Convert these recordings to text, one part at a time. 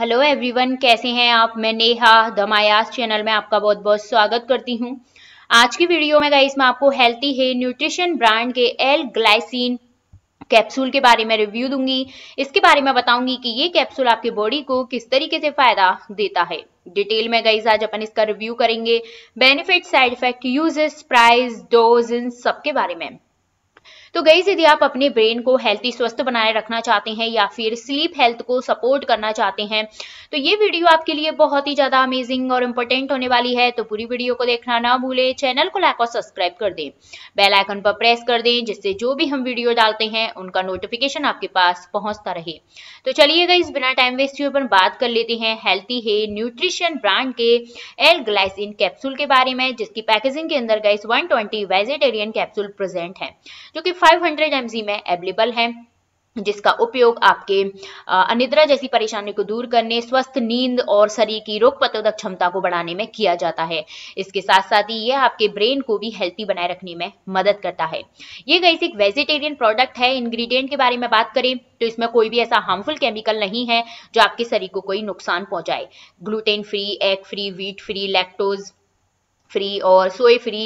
hello everyone कैसे हैं आप मैं नेहा दमायास चैनल में आपका बहुत बहुत स्वागत करती हूं आज की वीडियो में गाइस मैं आपको हेल्थी है न्यूट्रिशन ब्रांड के एल ग्लाइसिन कैप्सूल के बारे में रिव्यू दूंगी इसके बारे में बताऊंगी कि ये कैप्सूल आपके बॉडी को किस तरीके से फायदा देता है डिटेल में गाइज आज अपन इसका रिव्यू करेंगे benefit side effect uses price dose इन सबके बारे में तो गई यदि आप अपने ब्रेन को हेल्थी स्वस्थ बनाए रखना चाहते हैं या फिर स्लीप हेल्थ को सपोर्ट करना चाहते हैं तो ये वीडियो आपके लिए बहुत ही ज़्यादा अमेजिंग और इम्पोर्टेंट होने वाली है तो पूरी वीडियो को देखना ना भूलें चैनल को लाइक और सब्सक्राइब कर दें बेल आइकन पर प्रेस कर दें जिससे जो भी हम वीडियो डालते हैं उनका नोटिफिकेशन आपके पास पहुंचता रहे तो चलिए गई बिना टाइम वेस्ट हुए अपन बात कर लेते हैं हेल्थी है न्यूट्रिशन ब्रांड के एल ग्लाइसिन कैप्सूल के बारे में जिसकी पैकेजिंग के अंदर गई one twenty vegetarian capsule present है जो कि एम जी में अवेलेबल है जिसका उपयोग आपके अनिद्रा जैसी परेशानी को दूर करने स्वस्थ नींद और शरीर की रोग प्रतिरोधक क्षमता को बढ़ाने में किया जाता है इसके साथ साथ ही यह आपके ब्रेन को भी हेल्थी बनाए रखने में मदद करता है ये गैस एक वेजिटेरियन प्रोडक्ट है इंग्रेडिएंट के बारे में बात करें तो इसमें कोई भी ऐसा हार्मफुल केमिकल नहीं है जो आपके शरीर को कोई नुकसान पहुंचाए gluten free egg free wheat free lactose free और सोए फ्री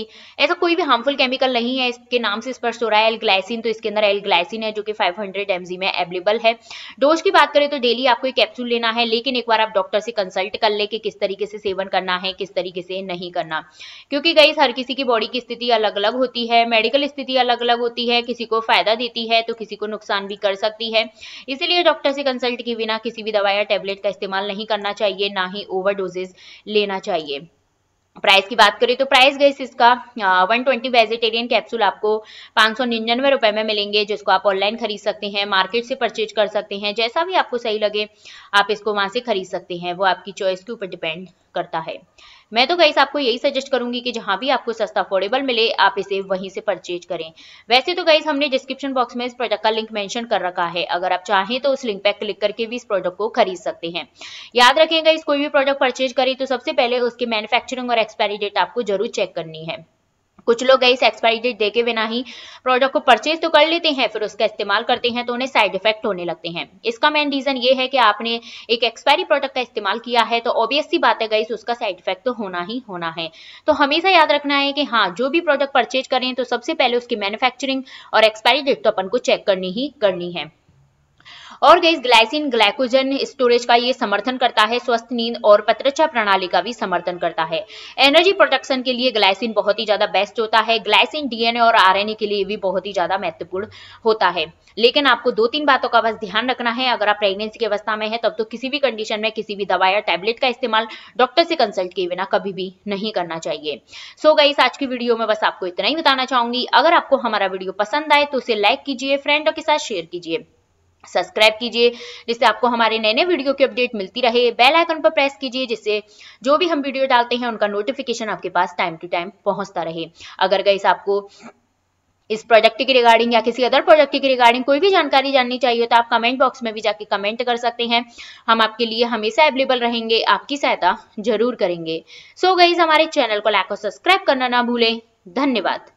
ऐसा कोई भी हार्मफुल केमिकल नहीं है इसके नाम से स्पष्ट हो रहा है एलग्लाइसिन तो इसके अंदर एलग्लाइसिन है जो कि 500 हंड्रेड में अवेलेबल है डोज की बात करें तो डेली आपको एक कैप्सूल लेना है लेकिन एक बार आप डॉक्टर से कंसल्ट कर ले कि किस तरीके से सेवन करना है किस तरीके से नहीं करना क्योंकि गई हर किसी की बॉडी की स्थिति अलग अलग होती है मेडिकल स्थिति अलग अलग होती है किसी को फायदा देती है तो किसी को नुकसान भी कर सकती है इसीलिए डॉक्टर से कंसल्ट के बिना किसी भी दवा या टेबलेट का इस्तेमाल नहीं करना चाहिए ना ही ओवर लेना चाहिए प्राइस की बात करें तो प्राइस गई इसका वन ट्वेंटी वेजिटेरियन कैप्सूल आपको पाँच सौ निन्यानवे रुपये में मिलेंगे जिसको आप ऑनलाइन खरीद सकते हैं मार्केट से परचेज कर सकते हैं जैसा भी आपको सही लगे आप इसको वहाँ से खरीद सकते हैं वो आपकी चॉइस के ऊपर डिपेंड करता है मैं तो गाइस आपको यही सजेस्ट करूंगी कि जहां भी आपको सस्ता अफोर्डेबल मिले आप इसे वहीं से परचेज करें वैसे तो गाइस हमने डिस्क्रिप्शन बॉक्स में इस प्रोडक्ट का लिंक मेंशन कर रखा है अगर आप चाहें तो उस लिंक पर क्लिक करके भी इस प्रोडक्ट को खरीद सकते हैं याद रखें गाइस कोई भी प्रोडक्ट परचेज करें तो सबसे पहले उसके मैन्युफैक्चरिंग और एक्सपायरी डेट आपको जरूर चेक करनी है कुछ लोग इस एक्सपायरी डेट देखे बिना ही प्रोडक्ट को परचेज तो कर लेते हैं फिर उसका इस्तेमाल करते हैं तो उन्हें साइड इफेक्ट होने लगते हैं इसका मेन रीजन ये है कि आपने एक एक्सपायरी प्रोडक्ट का इस्तेमाल किया है तो ऑब्वियसली बात है गई उसका साइड इफेक्ट तो होना ही होना है तो हमेशा याद रखना है कि हाँ जो भी प्रोडक्ट परचेज करें तो सबसे पहले उसकी मैन्युफैक्चरिंग और एक्सपायरी डेट तो अपन को चेक करनी ही करनी है और गैस ग्लाइसिन ग्लाइकोजन स्टोरेज का ये समर्थन करता है स्वस्थ नींद और पत्रचा प्रणाली का भी समर्थन करता है एनर्जी प्रोडक्शन के लिए ग्लाइसिन बहुत ही ज्यादा बेस्ट होता है ग्लाइसिन डीएनए और आरएनए के लिए भी बहुत ही ज्यादा महत्वपूर्ण होता है लेकिन आपको दो तीन बातों का बस ध्यान रखना है अगर आप प्रेगनेंसी की अवस्था में है तब तो किसी भी कंडीशन में किसी भी दवा या टैबलेट का इस्तेमाल डॉक्टर से कंसल्ट किए बिना कभी भी नहीं करना चाहिए सो so गाइस आज की वीडियो में बस आपको इतना ही बताना चाहूंगी अगर आपको हमारा वीडियो पसंद आए तो उसे लाइक कीजिए फ्रेंडों के साथ शेयर कीजिए सब्सक्राइब कीजिए जिससे आपको हमारे नए नए वीडियो की अपडेट मिलती रहे बेल आइकन पर प्रेस कीजिए जिससे जो भी हम वीडियो डालते हैं उनका नोटिफिकेशन आपके पास टाइम टू टाइम पहुंचता रहे अगर गैस आपको इस प्रोजेक्ट के रिगार्डिंग या किसी अदर प्रोजेक्ट के रिगार्डिंग कोई भी जानकारी जाननी चाहिए तो आप कमेंट बॉक्स में भी जाके कमेंट कर सकते हैं हम आपके लिए हमेशा अवेलेबल रहेंगे आपकी सहायता जरूर करेंगे सो so गईज हमारे चैनल को लाइक और सब्सक्राइब करना ना भूलें धन्यवाद